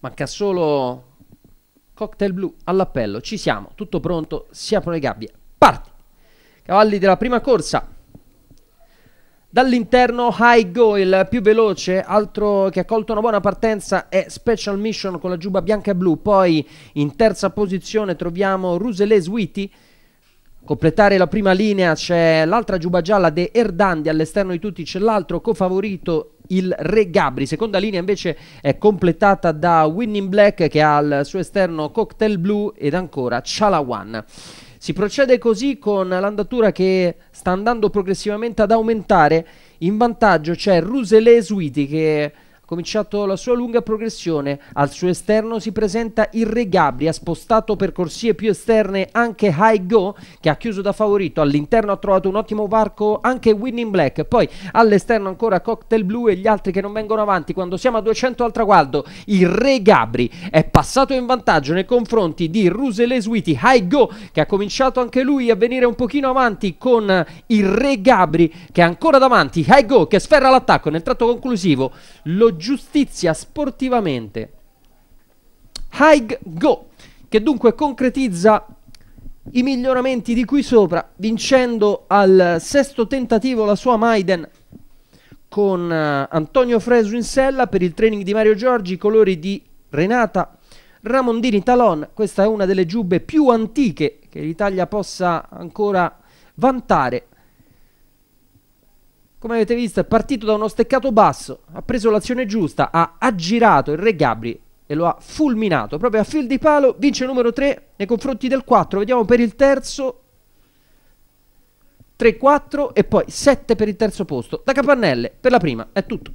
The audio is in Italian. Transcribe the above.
Manca solo cocktail blu all'appello. Ci siamo, tutto pronto, si aprono le gabbie. Parti! Cavalli della prima corsa. Dall'interno High Go, il più veloce, altro che ha colto una buona partenza è Special Mission con la giubba bianca e blu. Poi in terza posizione troviamo Ruselé Sweetie. Completare la prima linea c'è l'altra giubba gialla de Erdandi, all'esterno di tutti c'è l'altro cofavorito il Re Gabri. Seconda linea invece è completata da Winning Black che ha al suo esterno Cocktail Blue ed ancora Chalawan. Si procede così con l'andatura che sta andando progressivamente ad aumentare. In vantaggio c'è Rusele Sweetie che cominciato la sua lunga progressione. Al suo esterno si presenta il Re Gabri, ha spostato per corsie più esterne anche High Go, che ha chiuso da favorito. All'interno ha trovato un ottimo varco anche Winning Black. Poi all'esterno ancora Cocktail Blue e gli altri che non vengono avanti. Quando siamo a 200 al traguardo, il Re Gabri è passato in vantaggio nei confronti di Rusele Suiti. High Go, che ha cominciato anche lui a venire un pochino avanti con il Re Gabri, che è ancora davanti. High Go, che sferra l'attacco nel tratto conclusivo. Lo giustizia sportivamente. Haig Go, che dunque concretizza i miglioramenti di qui sopra, vincendo al sesto tentativo la sua Maiden con uh, Antonio Fresu in sella per il training di Mario Giorgi, i colori di Renata Ramondini Talon. Questa è una delle giubbe più antiche che l'Italia possa ancora vantare come avete visto, è partito da uno steccato basso, ha preso l'azione giusta, ha aggirato il Re Gabri e lo ha fulminato proprio a fil di palo. Vince il numero 3 nei confronti del 4. Vediamo per il terzo. 3-4 e poi 7 per il terzo posto. Da Capannelle per la prima. È tutto.